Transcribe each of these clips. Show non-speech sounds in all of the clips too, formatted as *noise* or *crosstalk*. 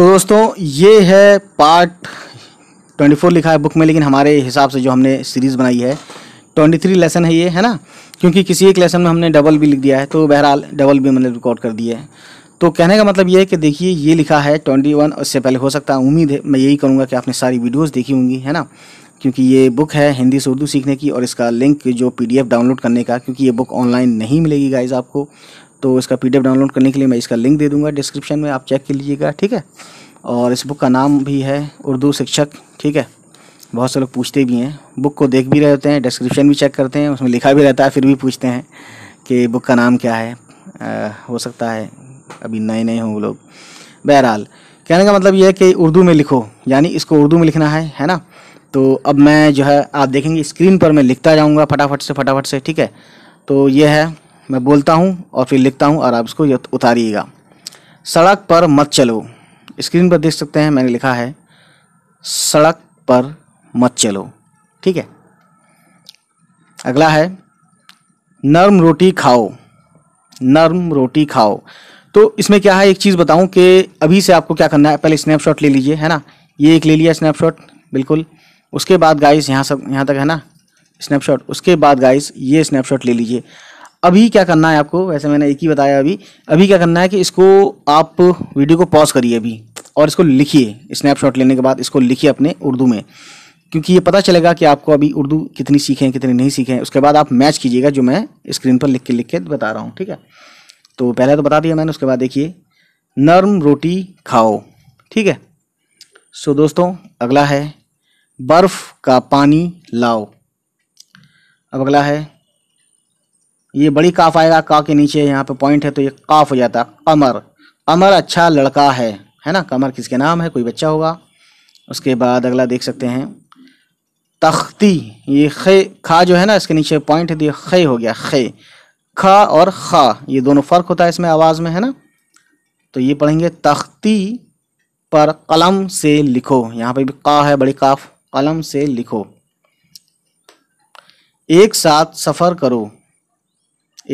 तो दोस्तों ये है पार्ट 24 लिखा है बुक में लेकिन हमारे हिसाब से जो हमने सीरीज़ बनाई है 23 लेसन है ये है ना क्योंकि किसी एक लेसन में हमने डबल भी लिख दिया है तो बहरहाल डबल भी मैंने रिकॉर्ड कर दिया है तो कहने का मतलब ये है कि देखिए ये लिखा है 21 उससे पहले हो सकता है उम्मीद है मैं यही करूँगा कि आपने सारी वीडियोज़ देखी होंगी है ना क्योंकि ये बुक है हिंदी से उर्दू सीखने की और इसका लिंक जो पी डाउनलोड करने का क्योंकि ये बुक ऑनलाइन नहीं मिलेगी गाइज आपको तो इसका पी डाउनलोड करने के लिए मैं इसका लिंक दे दूँगा डिस्क्रिप्शन में आप चेक कर लीजिएगा ठीक है और इस बुक का नाम भी है उर्दू शिक्षक ठीक है बहुत से लोग पूछते भी हैं बुक को देख भी रहते हैं डिस्क्रिप्शन भी चेक करते हैं उसमें लिखा भी रहता है फिर भी पूछते हैं कि बुक का नाम क्या है आ, हो सकता है अभी नए नए हों लोग बहरहाल कहने का मतलब यह है कि उर्दू में लिखो यानी इसको उर्दू में लिखना है है ना तो अब मैं जो है आप देखेंगे स्क्रीन पर मैं लिखता जाऊँगा फटाफट से फटाफट से ठीक है तो ये है मैं बोलता हूँ और फिर लिखता हूँ और आप इसको उतारिएगा सड़क पर मत चलो स्क्रीन पर देख सकते हैं मैंने लिखा है सड़क पर मत चलो ठीक है अगला है नर्म रोटी खाओ नर्म रोटी खाओ तो इसमें क्या है एक चीज़ बताऊं कि अभी से आपको क्या करना है पहले स्नैपशॉट ले लीजिए है ना ये एक ले लिया स्नैपशॉट बिल्कुल उसके बाद गाइस यहाँ सब यहाँ तक है ना स्नैपशॉट उसके बाद गाइस ये स्नैपशॉट ले लीजिए अभी क्या करना है आपको वैसे मैंने एक ही बताया अभी अभी क्या करना है कि इसको आप वीडियो को पॉज करिए अभी और इसको लिखिए स्नैपशॉट लेने के बाद इसको लिखिए अपने उर्दू में क्योंकि ये पता चलेगा कि आपको अभी उर्दू कितनी सीखें कितनी नहीं सीखें उसके बाद आप मैच कीजिएगा जो मैं स्क्रीन पर लिख के लिख के बता रहा हूँ ठीक है तो पहले तो बता दिया मैंने उसके बाद देखिए नर्म रोटी खाओ ठीक है सो दोस्तों अगला है बर्फ़ का पानी लाओ अब अगला है ये बड़ी काफ आएगा का के नीचे यहाँ पे पॉइंट है तो ये काफ हो जाता है कमर कमर अच्छा लड़का है है ना कमर किसके नाम है कोई बच्चा होगा उसके बाद अगला देख सकते हैं तख्ती ये खे खा जो है ना इसके नीचे पॉइंट है तो ये खे हो गया खे खा और खा ये दोनों फ़र्क होता है इसमें आवाज़ में है ना तो ये पढ़ेंगे तख्ती पर कलम से लिखो यहाँ पे भी का है बड़ी काफ कलम से लिखो एक साथ सफ़र करो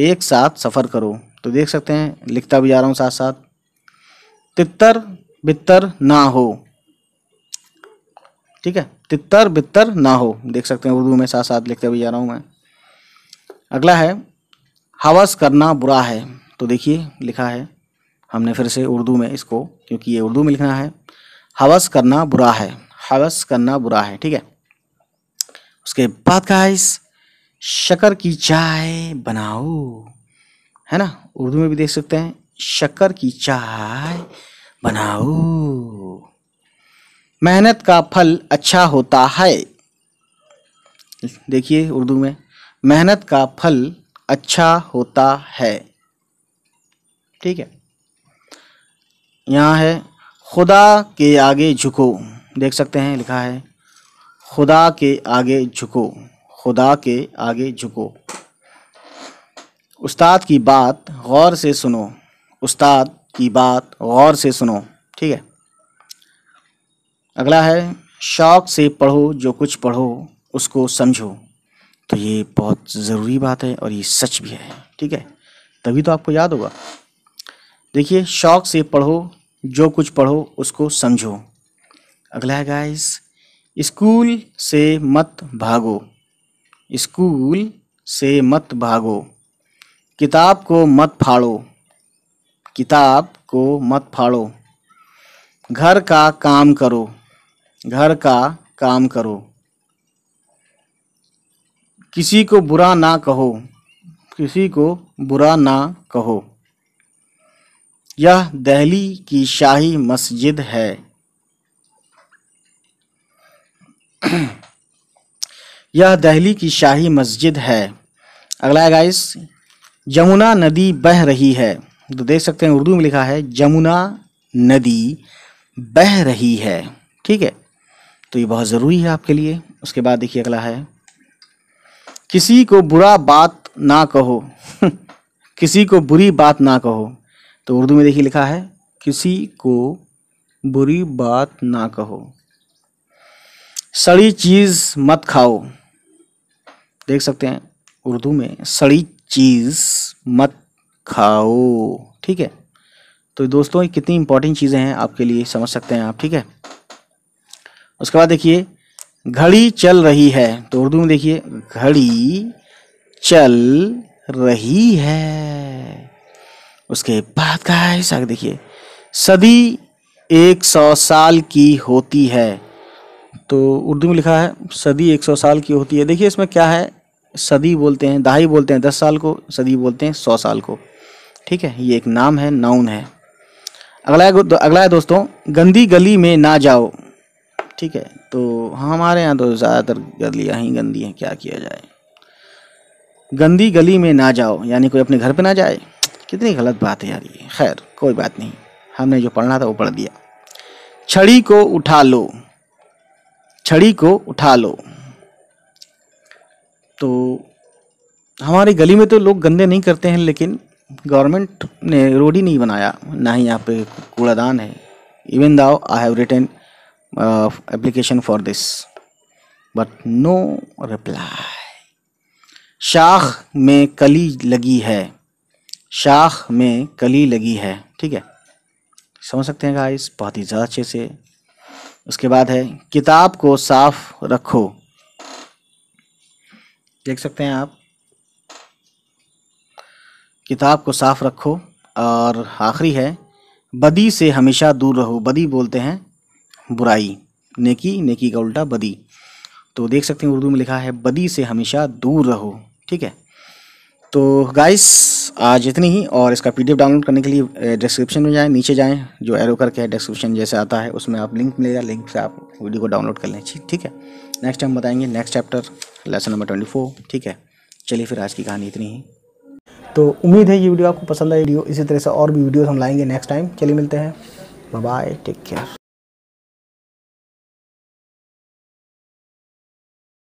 एक साथ सफ़र करो तो देख सकते हैं लिखता भी जा रहा हूँ साथ साथ तितर बितर ना हो ठीक है तितर बितर ना हो देख सकते हैं उर्दू में साथ साथ लिखते भी जा रहा हूँ मैं अगला है हवस करना बुरा है तो देखिए लिखा है हमने फिर से उर्दू में इसको क्योंकि ये उर्दू में लिखना है हवस करना बुरा है हवस करना बुरा है ठीक है उसके बाद का शकर की चाय बनाओ है ना उर्दू में भी देख सकते हैं शकर की चाय बनाओ मेहनत का फल अच्छा होता है देखिए उर्दू में मेहनत का फल अच्छा होता है ठीक है यहाँ है खुदा के आगे झुको देख सकते हैं लिखा है खुदा के आगे झुको खुदा के आगे झुको उस्ताद की बात गौर से सुनो उस्ताद की बात गौर से सुनो ठीक है अगला है शौक़ से पढ़ो जो कुछ पढ़ो उसको समझो तो ये बहुत ज़रूरी बात है और ये सच भी है ठीक है तभी तो आपको याद होगा देखिए शौक़ से पढ़ो जो कुछ पढ़ो उसको समझो अगला है गाइस स्कूल से मत भागो स्कूल से मत भागो किताब को मत फाड़ो किताब को मत फाड़ो घर का काम करो घर का काम करो किसी को बुरा ना कहो किसी को बुरा ना कहो यह दिल्ली की शाही मस्जिद है *clears throat* यह दहली की शाही मस्जिद है अगला है गाइस यमुना नदी बह रही है तो देख सकते हैं उर्दू में लिखा है यमुना नदी बह रही है ठीक है तो ये बहुत ज़रूरी है आपके लिए उसके बाद देखिए अगला है किसी को बुरा बात ना कहो *laughs* किसी को बुरी बात ना कहो तो उर्दू में देखिए लिखा है किसी को बुरी बात ना कहो सड़ी चीज़ मत खाओ देख सकते हैं उर्दू में सड़ी चीज़ मत खाओ ठीक है तो दोस्तों ये कितनी इंपॉर्टेंट चीज़ें हैं आपके लिए समझ सकते हैं आप ठीक है उसके बाद देखिए घड़ी चल रही है तो उर्दू में देखिए घड़ी चल रही है उसके बाद गाइस आगे देखिए सदी एक सौ साल की होती है तो उर्दू में लिखा है सदी एक सौ साल की होती है देखिए इसमें क्या है सदी बोलते हैं दहाई बोलते हैं दस साल को सदी बोलते हैं सौ साल को ठीक है ये एक नाम है नाउन है अगला है अगला है दोस्तों गंदी गली में ना जाओ ठीक है तो हमारे यहाँ तो ज़्यादातर गलियाँ ही गंदी हैं क्या किया जाए गंदी गली में ना जाओ यानी कोई अपने घर पे ना जाए कितनी गलत बात है यार ये खैर कोई बात नहीं हमने जो पढ़ना था वो पढ़ दिया छड़ी को उठा लो छड़ी को उठा लो तो हमारी गली में तो लोग गंदे नहीं करते हैं लेकिन गवर्नमेंट ने रोड ही नहीं बनाया ना ही यहाँ पे कूड़ादान है even though I have return application for this but no reply शाख में कली लगी है शाख में कली लगी है ठीक है समझ सकते हैं गाइस बहुत ही ज़्यादा अच्छे से उसके बाद है किताब को साफ रखो देख सकते हैं आप किताब को साफ रखो और आखिरी है बदी से हमेशा दूर रहो बदी बोलते हैं बुराई नेकी नेकी का उल्टा बदी तो देख सकते हैं उर्दू में लिखा है बदी से हमेशा दूर रहो ठीक है तो गाइस आज इतनी ही और इसका पीडीएफ डाउनलोड करने के लिए डिस्क्रिप्शन में जाएं नीचे जाएं जो एरो करके है डिस्क्रिप्शन जैसे आता है उसमें आप लिंक मिलेगा लिंक से आप वीडियो को डाउनलोड कर लें ठीक है नेक्स्ट टाइम बताएंगे next chapter lesson number twenty four ठीक है चलिए फिर आज की कहानी इतनी ही तो उम्मीद है ये वीडियो आपको पसंद आई वीडियो इसी तरह से और भी वीडियोस हम लाएंगे नेक्स्ट टाइम चलिए मिलते हैं बाय टेक केयर